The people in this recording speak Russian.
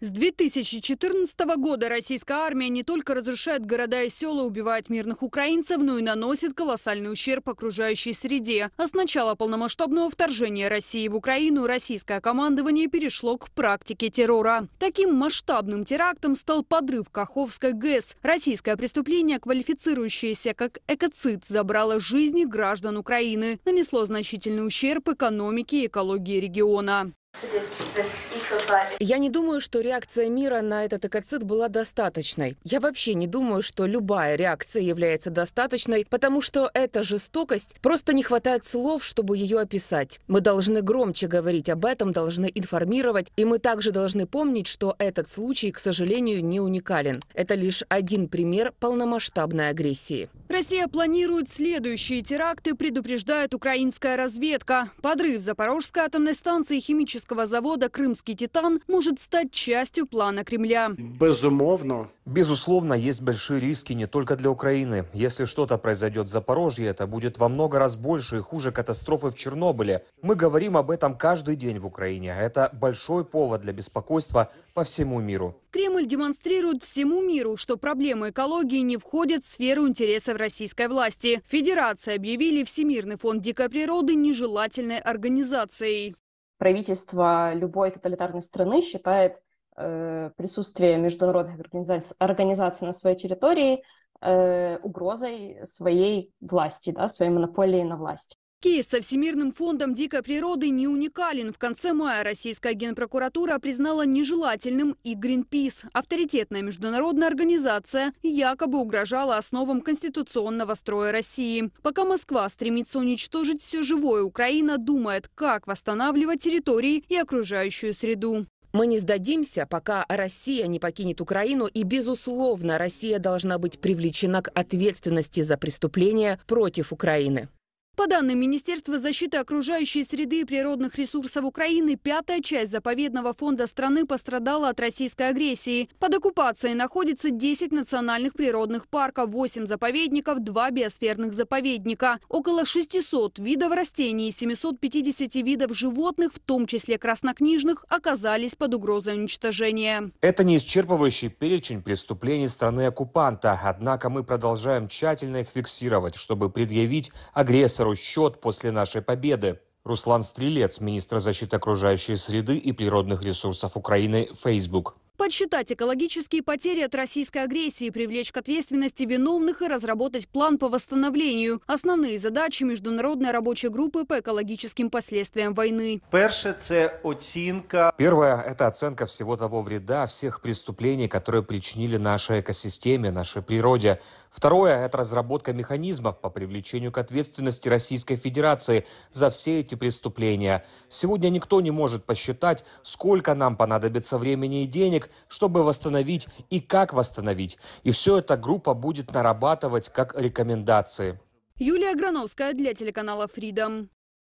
С 2014 года российская армия не только разрушает города и села, убивает мирных украинцев, но и наносит колоссальный ущерб окружающей среде. А с начала полномасштабного вторжения России в Украину российское командование перешло к практике террора. Таким масштабным терактом стал подрыв Каховской ГЭС. Российское преступление, квалифицирующееся как экоцид, забрало жизни граждан Украины, нанесло значительный ущерб экономике и экологии региона. Я не думаю, что реакция мира на этот экоцид была достаточной. Я вообще не думаю, что любая реакция является достаточной, потому что эта жестокость просто не хватает слов, чтобы ее описать. Мы должны громче говорить об этом, должны информировать, и мы также должны помнить, что этот случай, к сожалению, не уникален. Это лишь один пример полномасштабной агрессии. Россия планирует следующие теракты, предупреждает украинская разведка. Подрыв Запорожской атомной станции химической металлургического завода «Крымский титан» может стать частью плана Кремля. Безумовно. Безусловно, есть большие риски не только для Украины. Если что-то произойдет в Запорожье, это будет во много раз больше и хуже катастрофы в Чернобыле. Мы говорим об этом каждый день в Украине. Это большой повод для беспокойства по всему миру. Кремль демонстрирует всему миру, что проблемы экологии не входят в сферу интересов российской власти. Федерация объявили Всемирный фонд дикой природы нежелательной организацией правительство любой тоталитарной страны считает э, присутствие международных организаций, организаций на своей территории э, угрозой своей власти, да, своей монополии на власть. Кейс со Всемирным фондом дикой природы не уникален. В конце мая российская генпрокуратура признала нежелательным и Гринпис, Авторитетная международная организация якобы угрожала основам конституционного строя России. Пока Москва стремится уничтожить все живое, Украина думает, как восстанавливать территории и окружающую среду. Мы не сдадимся, пока Россия не покинет Украину, и, безусловно, Россия должна быть привлечена к ответственности за преступления против Украины. По данным Министерства защиты окружающей среды и природных ресурсов Украины, пятая часть заповедного фонда страны пострадала от российской агрессии. Под оккупацией находится 10 национальных природных парков, 8 заповедников, 2 биосферных заповедника. Около 600 видов растений и 750 видов животных, в том числе краснокнижных, оказались под угрозой уничтожения. Это не исчерпывающий перечень преступлений страны-оккупанта. Однако мы продолжаем тщательно их фиксировать, чтобы предъявить агрессору примеру, счет после нашей победы. Руслан Стрелец, министр защиты окружающей среды и природных ресурсов Украины, Facebook. Подсчитать экологические потери от российской агрессии, привлечь к ответственности виновных и разработать план по восстановлению. Основные задачи международной рабочей группы по экологическим последствиям войны. Первое – это оценка всего того вреда, всех преступлений, которые причинили нашей экосистеме, нашей природе. Второе – это разработка механизмов по привлечению к ответственности Российской Федерации за все эти преступления. Сегодня никто не может посчитать, сколько нам понадобится времени и денег, чтобы восстановить и как восстановить. И все это группа будет нарабатывать как рекомендации. Юлия Грановская для телеканала Freedom.